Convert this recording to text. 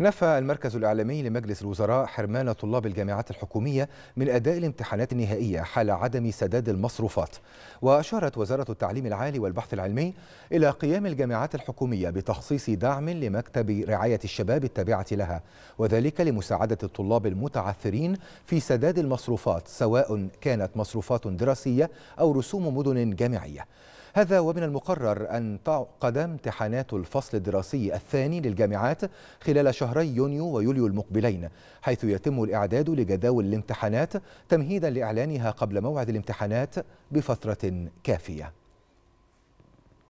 نفى المركز الإعلامي لمجلس الوزراء حرمان طلاب الجامعات الحكومية من أداء الامتحانات النهائية حال عدم سداد المصروفات وأشارت وزارة التعليم العالي والبحث العلمي إلى قيام الجامعات الحكومية بتخصيص دعم لمكتب رعاية الشباب التابعة لها وذلك لمساعدة الطلاب المتعثرين في سداد المصروفات سواء كانت مصروفات دراسية أو رسوم مدن جامعية هذا ومن المقرر أن تعقد امتحانات الفصل الدراسي الثاني للجامعات خلال شهري يونيو ويوليو المقبلين حيث يتم الإعداد لجداول الامتحانات تمهيدا لإعلانها قبل موعد الامتحانات بفترة كافية